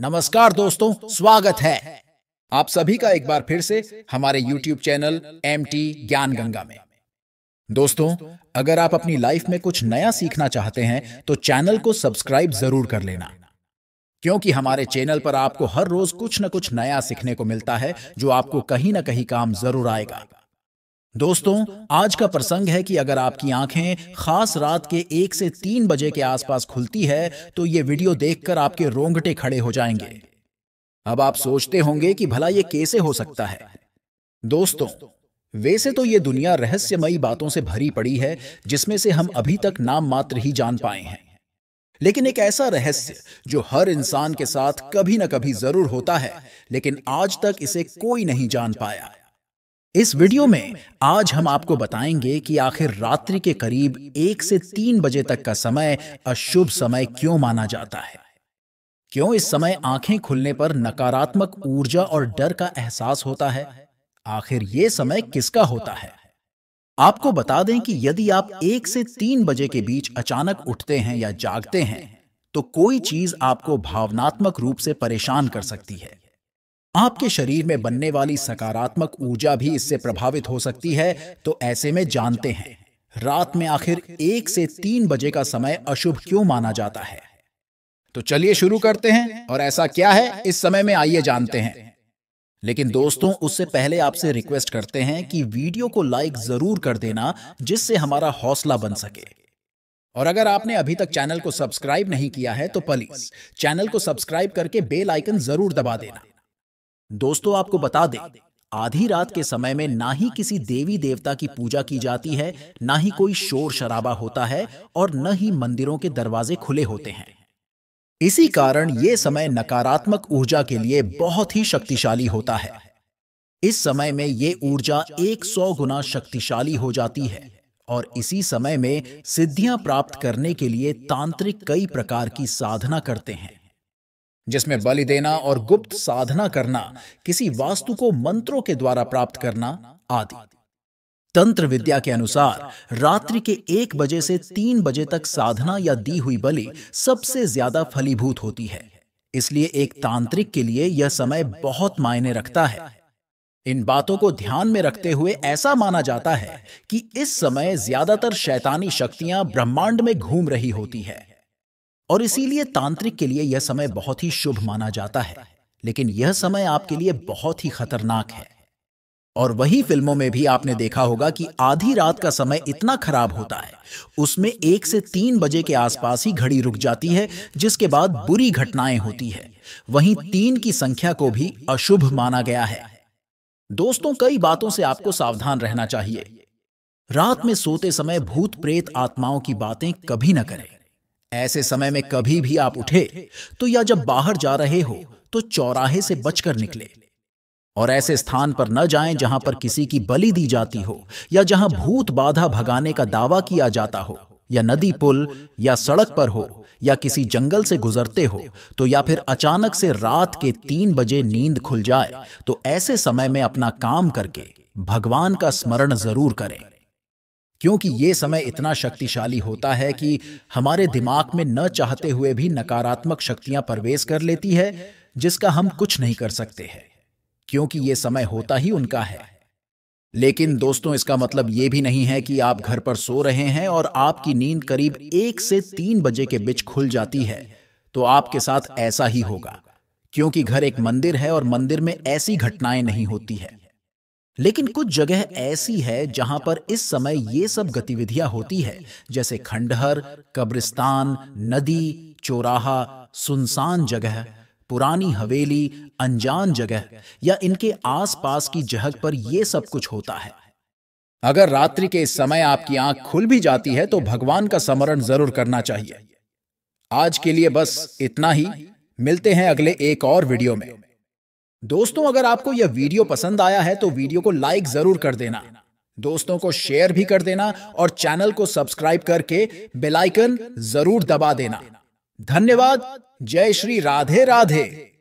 नमस्कार दोस्तों स्वागत है आप सभी का एक बार फिर से हमारे YouTube चैनल एम टी ज्ञान गंगा में दोस्तों अगर आप अपनी लाइफ में कुछ नया सीखना चाहते हैं तो चैनल को सब्सक्राइब जरूर कर लेना क्योंकि हमारे चैनल पर आपको हर रोज कुछ ना कुछ नया सीखने को मिलता है जो आपको कहीं ना कहीं काम जरूर आएगा दोस्तों आज का प्रसंग है कि अगर आपकी आंखें खास रात के एक से तीन बजे के आसपास खुलती है तो ये वीडियो देखकर आपके रोंगटे खड़े हो जाएंगे अब आप सोचते होंगे कि भला ये कैसे हो सकता है दोस्तों वैसे तो ये दुनिया रहस्यमयी बातों से भरी पड़ी है जिसमें से हम अभी तक नाम मात्र ही जान पाए हैं लेकिन एक ऐसा रहस्य जो हर इंसान के साथ कभी ना कभी जरूर होता है लेकिन आज तक इसे कोई नहीं जान पाया इस वीडियो में आज हम आपको बताएंगे कि आखिर रात्रि के करीब एक से तीन बजे तक का समय अशुभ समय क्यों माना जाता है क्यों इस समय आंखें खुलने पर नकारात्मक ऊर्जा और डर का एहसास होता है आखिर ये समय किसका होता है आपको बता दें कि यदि आप एक से तीन बजे के बीच अचानक उठते हैं या जागते हैं तो कोई चीज आपको भावनात्मक रूप से परेशान कर सकती है आपके शरीर में बनने वाली सकारात्मक ऊर्जा भी इससे प्रभावित हो सकती है तो ऐसे में जानते हैं रात में आखिर एक से तीन बजे का समय अशुभ क्यों माना जाता है तो चलिए शुरू करते हैं और ऐसा क्या है इस समय में आइए जानते हैं लेकिन दोस्तों उससे पहले आपसे रिक्वेस्ट करते हैं कि वीडियो को लाइक जरूर कर देना जिससे हमारा हौसला बन सके और अगर आपने अभी तक चैनल को सब्सक्राइब नहीं किया है तो प्लीज चैनल को सब्सक्राइब करके बेल आइकन जरूर दबा देना दोस्तों आपको बता दें आधी रात के समय में ना ही किसी देवी देवता की पूजा की जाती है ना ही कोई शोर शराबा होता है और न ही मंदिरों के दरवाजे खुले होते हैं इसी कारण ये समय नकारात्मक ऊर्जा के लिए बहुत ही शक्तिशाली होता है इस समय में ये ऊर्जा 100 गुना शक्तिशाली हो जाती है और इसी समय में सिद्धियां प्राप्त करने के लिए तांत्रिक कई प्रकार की साधना करते हैं जिसमें बलि देना और गुप्त साधना करना किसी वास्तु को मंत्रों के द्वारा प्राप्त करना आदि तंत्र विद्या के अनुसार रात्रि के एक बजे से तीन बजे तक साधना या दी हुई बलि सबसे ज्यादा फलीभूत होती है इसलिए एक तांत्रिक के लिए यह समय बहुत मायने रखता है इन बातों को ध्यान में रखते हुए ऐसा माना जाता है कि इस समय ज्यादातर शैतानी शक्तियां ब्रह्मांड में घूम रही होती है और इसीलिए तांत्रिक के लिए यह समय बहुत ही शुभ माना जाता है लेकिन यह समय आपके लिए बहुत ही खतरनाक है और वही फिल्मों में भी आपने देखा होगा कि आधी रात का समय इतना खराब होता है उसमें एक से तीन बजे के आसपास ही घड़ी रुक जाती है जिसके बाद बुरी घटनाएं होती है वहीं तीन की संख्या को भी अशुभ माना गया है दोस्तों कई बातों से आपको सावधान रहना चाहिए रात में सोते समय भूत प्रेत आत्माओं की बातें कभी ना करें ऐसे समय में कभी भी आप उठे तो या जब बाहर जा रहे हो तो चौराहे से बचकर निकले और ऐसे स्थान पर न जाएं जहां पर किसी की बलि दी जाती हो या जहां भूत बाधा भगाने का दावा किया जाता हो या नदी पुल या सड़क पर हो या किसी जंगल से गुजरते हो तो या फिर अचानक से रात के तीन बजे नींद खुल जाए तो ऐसे समय में अपना काम करके भगवान का स्मरण जरूर करें क्योंकि ये समय इतना शक्तिशाली होता है कि हमारे दिमाग में न चाहते हुए भी नकारात्मक शक्तियां प्रवेश कर लेती है जिसका हम कुछ नहीं कर सकते हैं क्योंकि ये समय होता ही उनका है लेकिन दोस्तों इसका मतलब ये भी नहीं है कि आप घर पर सो रहे हैं और आपकी नींद करीब एक से तीन बजे के बीच खुल जाती है तो आपके साथ ऐसा ही होगा क्योंकि घर एक मंदिर है और मंदिर में ऐसी घटनाएं नहीं होती है लेकिन कुछ जगह ऐसी है जहां पर इस समय ये सब गतिविधियां होती है जैसे खंडहर कब्रिस्तान नदी चौराहा सुनसान जगह पुरानी हवेली अनजान जगह या इनके आसपास की जगह पर यह सब कुछ होता है अगर रात्रि के इस समय आपकी आंख खुल भी जाती है तो भगवान का स्मरण जरूर करना चाहिए आज के लिए बस इतना ही मिलते हैं अगले एक और वीडियो में दोस्तों अगर आपको यह वीडियो पसंद आया है तो वीडियो को लाइक जरूर कर देना दोस्तों को शेयर भी कर देना और चैनल को सब्सक्राइब करके बेलाइकन जरूर दबा देना धन्यवाद जय श्री राधे राधे